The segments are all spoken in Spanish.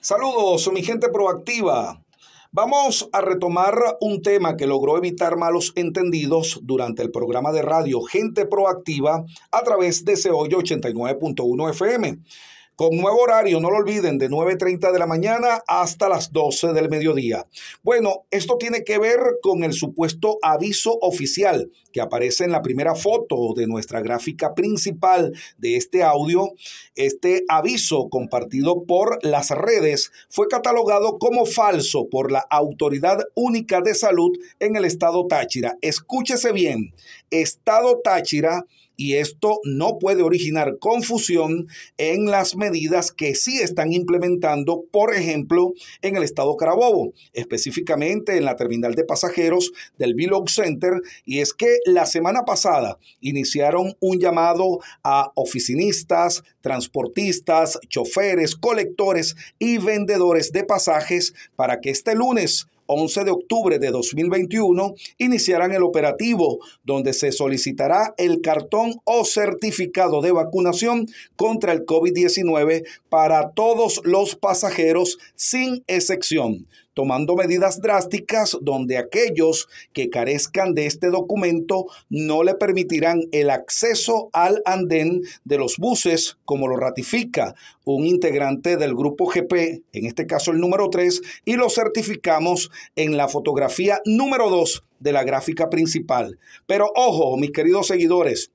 Saludos, mi gente proactiva. Vamos a retomar un tema que logró evitar malos entendidos durante el programa de radio Gente Proactiva a través de COY 89.1 FM con nuevo horario, no lo olviden, de 9.30 de la mañana hasta las 12 del mediodía. Bueno, esto tiene que ver con el supuesto aviso oficial que aparece en la primera foto de nuestra gráfica principal de este audio. Este aviso compartido por las redes fue catalogado como falso por la Autoridad Única de Salud en el estado Táchira. Escúchese bien, estado Táchira y esto no puede originar confusión en las medidas que sí están implementando, por ejemplo, en el estado Carabobo, específicamente en la terminal de pasajeros del Vlog Center, y es que la semana pasada iniciaron un llamado a oficinistas, transportistas, choferes, colectores y vendedores de pasajes para que este lunes 11 de octubre de 2021 iniciarán el operativo donde se solicitará el cartón o certificado de vacunación contra el COVID-19 para todos los pasajeros sin excepción tomando medidas drásticas donde aquellos que carezcan de este documento no le permitirán el acceso al andén de los buses, como lo ratifica un integrante del grupo GP, en este caso el número 3, y lo certificamos en la fotografía número 2 de la gráfica principal. Pero ojo, mis queridos seguidores,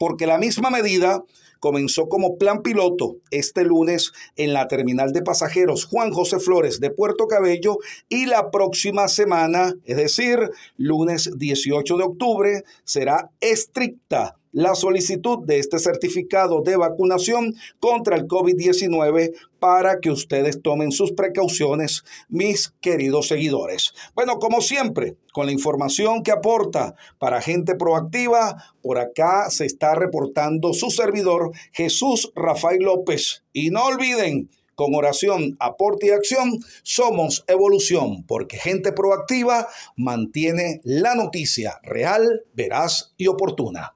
porque la misma medida comenzó como plan piloto este lunes en la terminal de pasajeros Juan José Flores de Puerto Cabello y la próxima semana, es decir, lunes 18 de octubre, será estricta la solicitud de este certificado de vacunación contra el COVID-19 para que ustedes tomen sus precauciones, mis queridos seguidores. Bueno, como siempre, con la información que aporta para gente proactiva, por acá se está reportando su servidor Jesús Rafael López. Y no olviden, con oración, aporte y acción, somos evolución, porque gente proactiva mantiene la noticia real, veraz y oportuna.